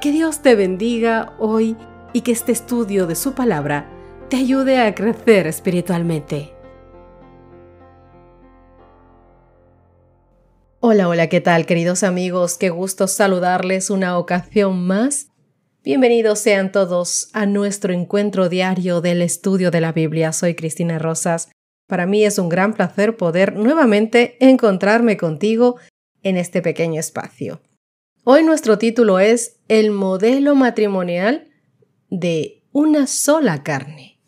Que Dios te bendiga hoy y que este estudio de su palabra te ayude a crecer espiritualmente. Hola, hola, ¿qué tal queridos amigos? Qué gusto saludarles una ocasión más. Bienvenidos sean todos a nuestro encuentro diario del estudio de la Biblia. Soy Cristina Rosas. Para mí es un gran placer poder nuevamente encontrarme contigo en este pequeño espacio. Hoy nuestro título es El modelo matrimonial de una sola carne.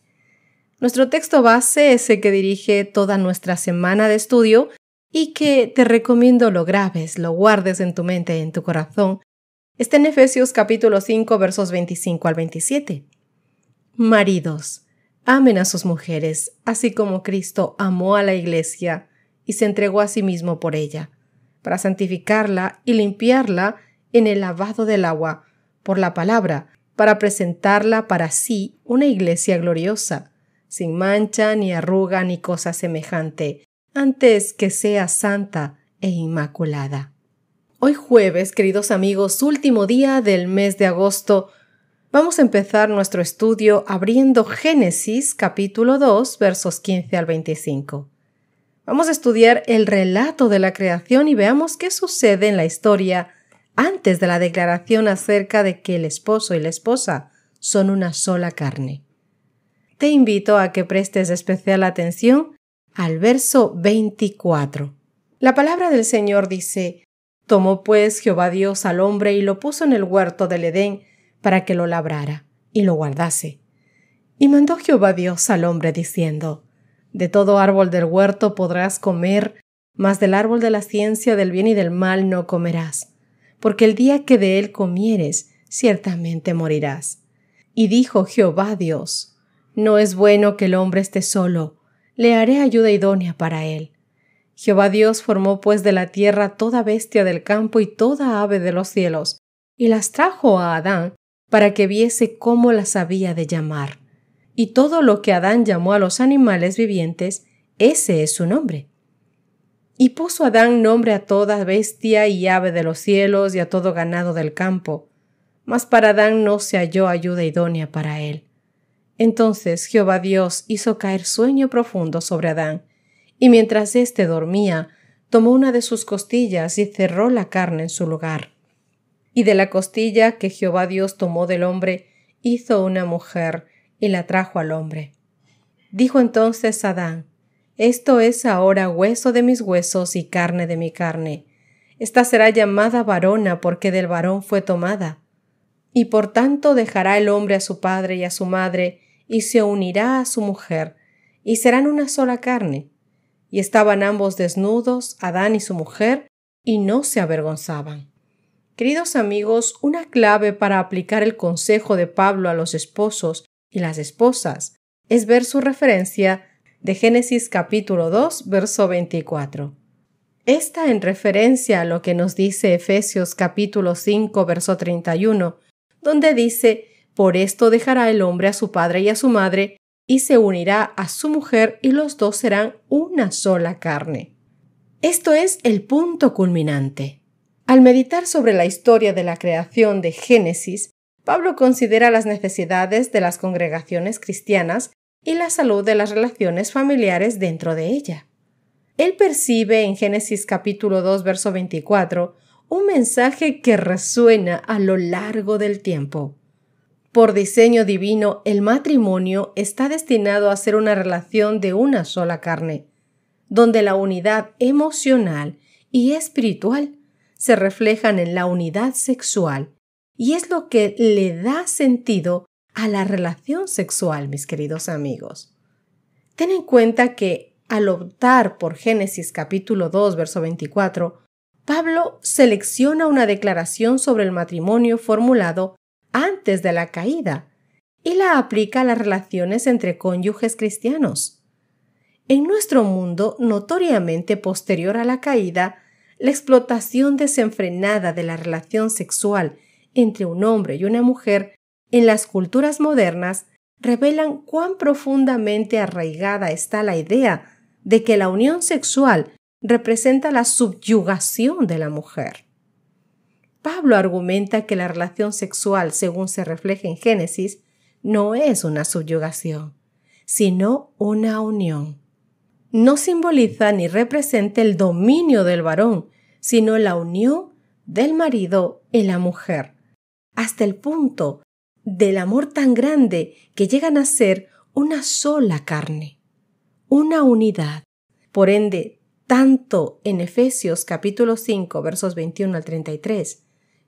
Nuestro texto base es el que dirige toda nuestra semana de estudio y que te recomiendo lo grabes, lo guardes en tu mente, y en tu corazón. Está en Efesios capítulo 5 versos 25 al 27. Maridos, amen a sus mujeres, así como Cristo amó a la iglesia y se entregó a sí mismo por ella, para santificarla y limpiarla en el lavado del agua por la palabra, para presentarla para sí una iglesia gloriosa, sin mancha ni arruga ni cosa semejante, antes que sea santa e inmaculada. Hoy jueves, queridos amigos, último día del mes de agosto, vamos a empezar nuestro estudio abriendo Génesis capítulo 2 versos 15 al 25. Vamos a estudiar el relato de la creación y veamos qué sucede en la historia antes de la declaración acerca de que el esposo y la esposa son una sola carne. Te invito a que prestes especial atención al verso 24. La palabra del Señor dice, Tomó pues Jehová Dios al hombre y lo puso en el huerto del Edén para que lo labrara y lo guardase. Y mandó Jehová Dios al hombre diciendo, De todo árbol del huerto podrás comer, mas del árbol de la ciencia del bien y del mal no comerás porque el día que de él comieres, ciertamente morirás. Y dijo Jehová Dios, No es bueno que el hombre esté solo, le haré ayuda idónea para él. Jehová Dios formó pues de la tierra toda bestia del campo y toda ave de los cielos, y las trajo a Adán, para que viese cómo las había de llamar. Y todo lo que Adán llamó a los animales vivientes, ese es su nombre. Y puso Adán nombre a toda bestia y ave de los cielos y a todo ganado del campo. Mas para Adán no se halló ayuda idónea para él. Entonces Jehová Dios hizo caer sueño profundo sobre Adán, y mientras éste dormía, tomó una de sus costillas y cerró la carne en su lugar. Y de la costilla que Jehová Dios tomó del hombre, hizo una mujer, y la trajo al hombre. Dijo entonces Adán, esto es ahora hueso de mis huesos y carne de mi carne. Esta será llamada varona porque del varón fue tomada. Y por tanto dejará el hombre a su padre y a su madre, y se unirá a su mujer, y serán una sola carne. Y estaban ambos desnudos, Adán y su mujer, y no se avergonzaban. Queridos amigos, una clave para aplicar el consejo de Pablo a los esposos y las esposas es ver su referencia de Génesis capítulo 2, verso 24. Esta en referencia a lo que nos dice Efesios capítulo 5, verso 31, donde dice, Por esto dejará el hombre a su padre y a su madre, y se unirá a su mujer, y los dos serán una sola carne. Esto es el punto culminante. Al meditar sobre la historia de la creación de Génesis, Pablo considera las necesidades de las congregaciones cristianas y la salud de las relaciones familiares dentro de ella. Él percibe en Génesis capítulo 2 verso 24 un mensaje que resuena a lo largo del tiempo. Por diseño divino, el matrimonio está destinado a ser una relación de una sola carne, donde la unidad emocional y espiritual se reflejan en la unidad sexual, y es lo que le da sentido a la relación sexual, mis queridos amigos. Ten en cuenta que al optar por Génesis capítulo 2, verso 24, Pablo selecciona una declaración sobre el matrimonio formulado antes de la caída y la aplica a las relaciones entre cónyuges cristianos. En nuestro mundo, notoriamente posterior a la caída, la explotación desenfrenada de la relación sexual entre un hombre y una mujer en las culturas modernas revelan cuán profundamente arraigada está la idea de que la unión sexual representa la subyugación de la mujer. Pablo argumenta que la relación sexual, según se refleja en Génesis, no es una subyugación, sino una unión. No simboliza ni representa el dominio del varón, sino la unión del marido y la mujer, hasta el punto del amor tan grande que llegan a ser una sola carne, una unidad. Por ende, tanto en Efesios capítulo 5 versos 21 al 33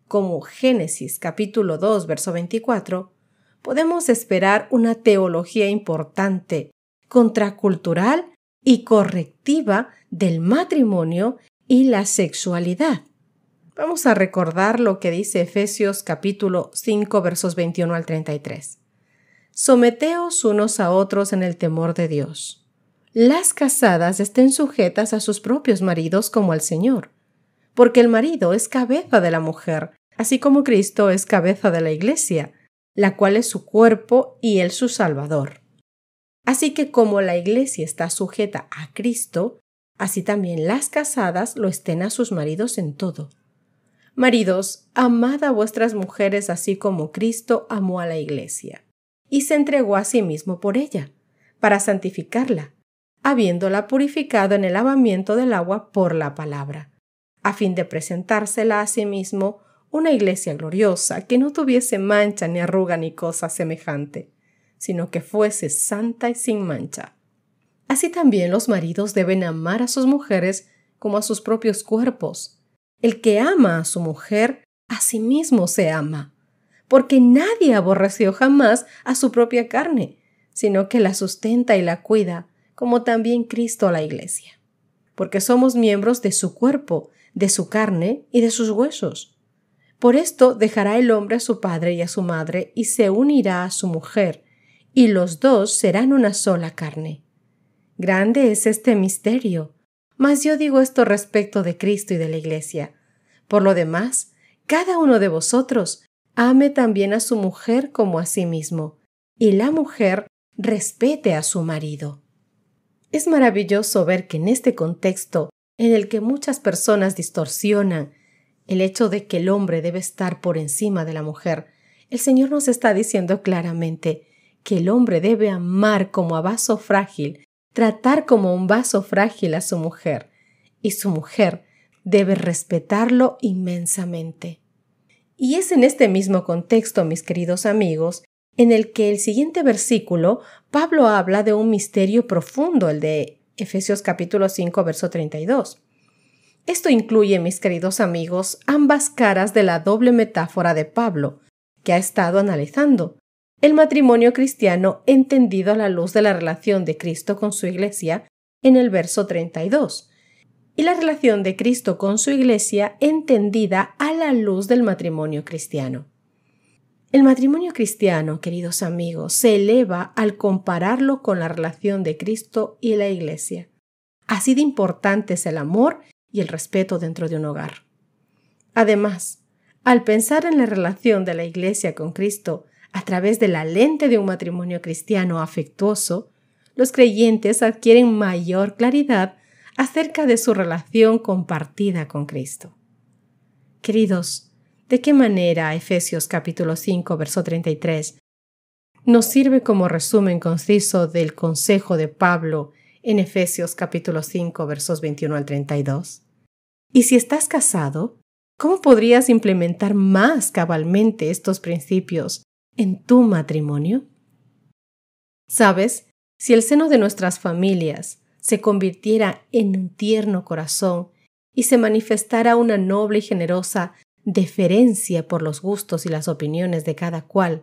como Génesis capítulo 2 verso 24, podemos esperar una teología importante, contracultural y correctiva del matrimonio y la sexualidad. Vamos a recordar lo que dice Efesios capítulo 5 versos 21 al 33. Someteos unos a otros en el temor de Dios. Las casadas estén sujetas a sus propios maridos como al Señor, porque el marido es cabeza de la mujer, así como Cristo es cabeza de la iglesia, la cual es su cuerpo y él su Salvador. Así que como la iglesia está sujeta a Cristo, así también las casadas lo estén a sus maridos en todo. Maridos, amad a vuestras mujeres así como Cristo amó a la Iglesia, y se entregó a sí mismo por ella, para santificarla, habiéndola purificado en el lavamiento del agua por la palabra, a fin de presentársela a sí mismo una iglesia gloriosa, que no tuviese mancha ni arruga ni cosa semejante, sino que fuese santa y sin mancha. Así también los maridos deben amar a sus mujeres como a sus propios cuerpos, el que ama a su mujer, a sí mismo se ama, porque nadie aborreció jamás a su propia carne, sino que la sustenta y la cuida, como también Cristo a la Iglesia, porque somos miembros de su cuerpo, de su carne y de sus huesos. Por esto dejará el hombre a su padre y a su madre y se unirá a su mujer, y los dos serán una sola carne. Grande es este misterio, mas yo digo esto respecto de Cristo y de la Iglesia. Por lo demás, cada uno de vosotros ame también a su mujer como a sí mismo, y la mujer respete a su marido. Es maravilloso ver que en este contexto, en el que muchas personas distorsionan el hecho de que el hombre debe estar por encima de la mujer, el Señor nos está diciendo claramente que el hombre debe amar como a vaso frágil tratar como un vaso frágil a su mujer, y su mujer debe respetarlo inmensamente. Y es en este mismo contexto, mis queridos amigos, en el que el siguiente versículo, Pablo habla de un misterio profundo, el de Efesios capítulo 5, verso 32. Esto incluye, mis queridos amigos, ambas caras de la doble metáfora de Pablo, que ha estado analizando, el matrimonio cristiano entendido a la luz de la relación de Cristo con su iglesia en el verso 32 y la relación de Cristo con su iglesia entendida a la luz del matrimonio cristiano. El matrimonio cristiano, queridos amigos, se eleva al compararlo con la relación de Cristo y la iglesia. Así de importante es el amor y el respeto dentro de un hogar. Además, al pensar en la relación de la iglesia con Cristo a través de la lente de un matrimonio cristiano afectuoso, los creyentes adquieren mayor claridad acerca de su relación compartida con Cristo. Queridos, ¿de qué manera Efesios capítulo 5, verso 33 nos sirve como resumen conciso del consejo de Pablo en Efesios capítulo 5, versos 21 al 32? Y si estás casado, ¿cómo podrías implementar más cabalmente estos principios en tu matrimonio? ¿Sabes? Si el seno de nuestras familias se convirtiera en un tierno corazón y se manifestara una noble y generosa deferencia por los gustos y las opiniones de cada cual,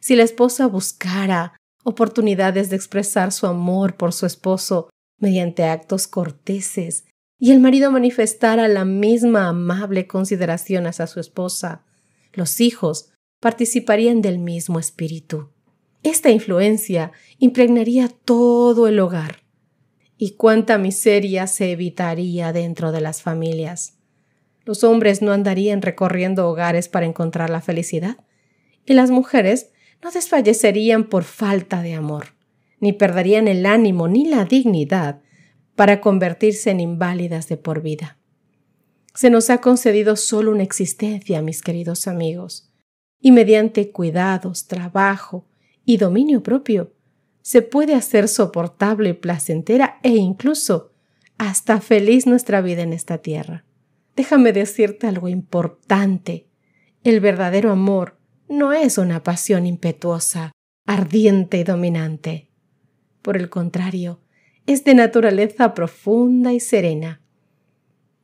si la esposa buscara oportunidades de expresar su amor por su esposo mediante actos corteses y el marido manifestara la misma amable consideración hacia su esposa, los hijos participarían del mismo espíritu. Esta influencia impregnaría todo el hogar. Y cuánta miseria se evitaría dentro de las familias. Los hombres no andarían recorriendo hogares para encontrar la felicidad, y las mujeres no desfallecerían por falta de amor, ni perderían el ánimo ni la dignidad para convertirse en inválidas de por vida. Se nos ha concedido solo una existencia, mis queridos amigos, y mediante cuidados, trabajo y dominio propio, se puede hacer soportable, placentera e incluso hasta feliz nuestra vida en esta tierra. Déjame decirte algo importante. El verdadero amor no es una pasión impetuosa, ardiente y dominante. Por el contrario, es de naturaleza profunda y serena.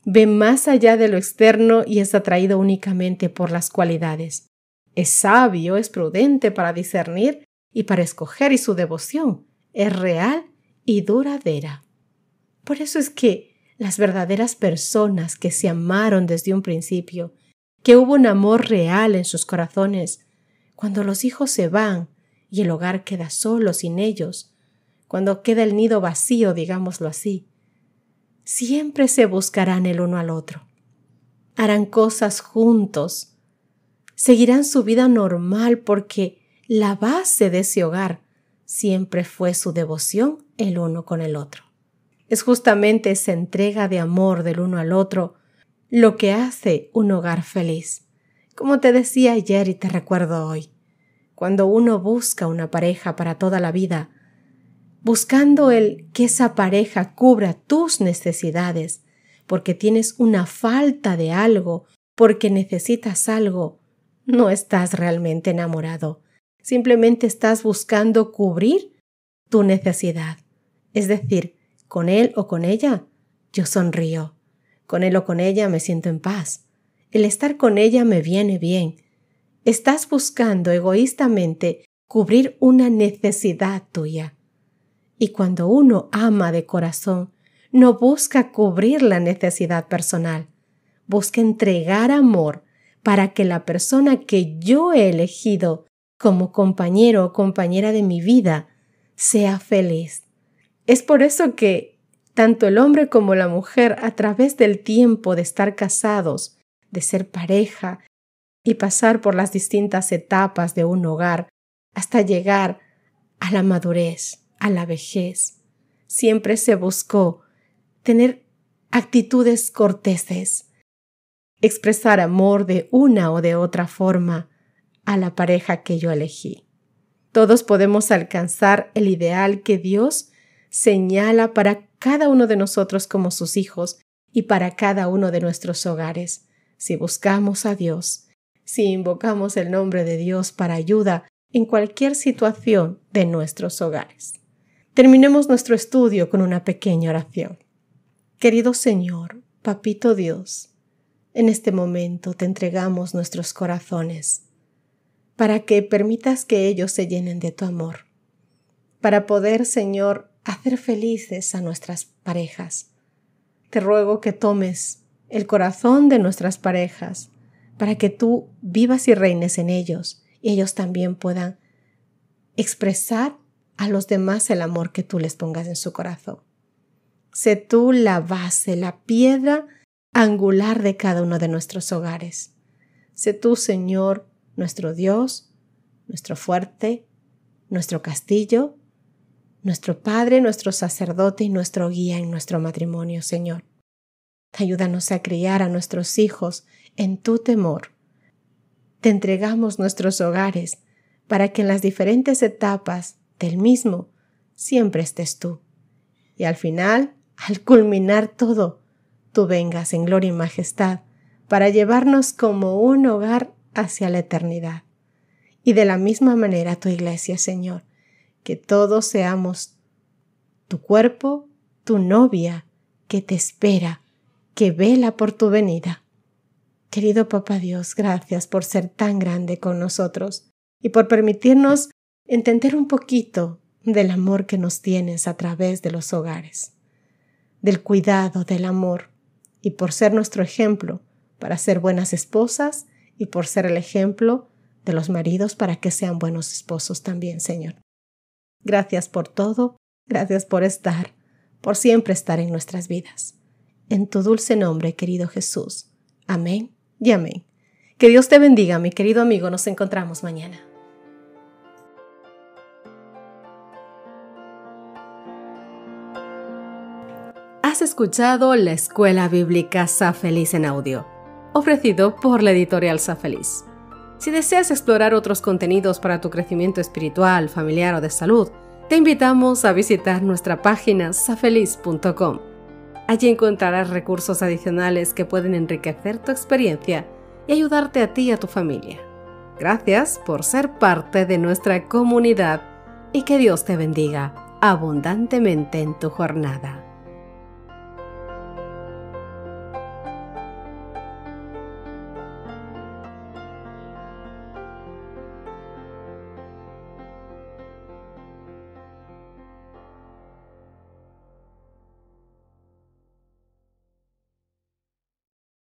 Ve más allá de lo externo y es atraído únicamente por las cualidades, es sabio, es prudente para discernir y para escoger y su devoción es real y duradera. Por eso es que las verdaderas personas que se amaron desde un principio, que hubo un amor real en sus corazones, cuando los hijos se van y el hogar queda solo sin ellos, cuando queda el nido vacío, digámoslo así, siempre se buscarán el uno al otro. Harán cosas juntos, seguirán su vida normal porque la base de ese hogar siempre fue su devoción el uno con el otro. Es justamente esa entrega de amor del uno al otro lo que hace un hogar feliz. Como te decía ayer y te recuerdo hoy, cuando uno busca una pareja para toda la vida, buscando el que esa pareja cubra tus necesidades, porque tienes una falta de algo, porque necesitas algo, no estás realmente enamorado, simplemente estás buscando cubrir tu necesidad. Es decir, con él o con ella, yo sonrío. Con él o con ella me siento en paz. El estar con ella me viene bien. Estás buscando egoístamente cubrir una necesidad tuya. Y cuando uno ama de corazón, no busca cubrir la necesidad personal, busca entregar amor para que la persona que yo he elegido como compañero o compañera de mi vida sea feliz. Es por eso que tanto el hombre como la mujer, a través del tiempo de estar casados, de ser pareja y pasar por las distintas etapas de un hogar, hasta llegar a la madurez, a la vejez, siempre se buscó tener actitudes corteses, expresar amor de una o de otra forma a la pareja que yo elegí. Todos podemos alcanzar el ideal que Dios señala para cada uno de nosotros como sus hijos y para cada uno de nuestros hogares. Si buscamos a Dios, si invocamos el nombre de Dios para ayuda en cualquier situación de nuestros hogares. Terminemos nuestro estudio con una pequeña oración. Querido Señor, Papito Dios, en este momento te entregamos nuestros corazones para que permitas que ellos se llenen de tu amor, para poder, Señor, hacer felices a nuestras parejas. Te ruego que tomes el corazón de nuestras parejas para que tú vivas y reines en ellos y ellos también puedan expresar a los demás el amor que tú les pongas en su corazón. Sé tú la base, la piedra angular de cada uno de nuestros hogares. Sé tú, Señor, nuestro Dios, nuestro fuerte, nuestro castillo, nuestro Padre, nuestro sacerdote y nuestro guía en nuestro matrimonio, Señor. Ayúdanos a criar a nuestros hijos en tu temor. Te entregamos nuestros hogares para que en las diferentes etapas del mismo siempre estés tú. Y al final, al culminar todo, tú vengas en gloria y majestad para llevarnos como un hogar hacia la eternidad. Y de la misma manera tu iglesia, Señor, que todos seamos tu cuerpo, tu novia, que te espera, que vela por tu venida. Querido Papa Dios, gracias por ser tan grande con nosotros y por permitirnos entender un poquito del amor que nos tienes a través de los hogares, del cuidado, del amor, y por ser nuestro ejemplo para ser buenas esposas y por ser el ejemplo de los maridos para que sean buenos esposos también, Señor. Gracias por todo, gracias por estar, por siempre estar en nuestras vidas. En tu dulce nombre, querido Jesús. Amén y amén. Que Dios te bendiga, mi querido amigo. Nos encontramos mañana. escuchado la Escuela Bíblica Safeliz en audio, ofrecido por la editorial Safeliz. Si deseas explorar otros contenidos para tu crecimiento espiritual, familiar o de salud, te invitamos a visitar nuestra página safeliz.com. Allí encontrarás recursos adicionales que pueden enriquecer tu experiencia y ayudarte a ti y a tu familia. Gracias por ser parte de nuestra comunidad y que Dios te bendiga abundantemente en tu jornada.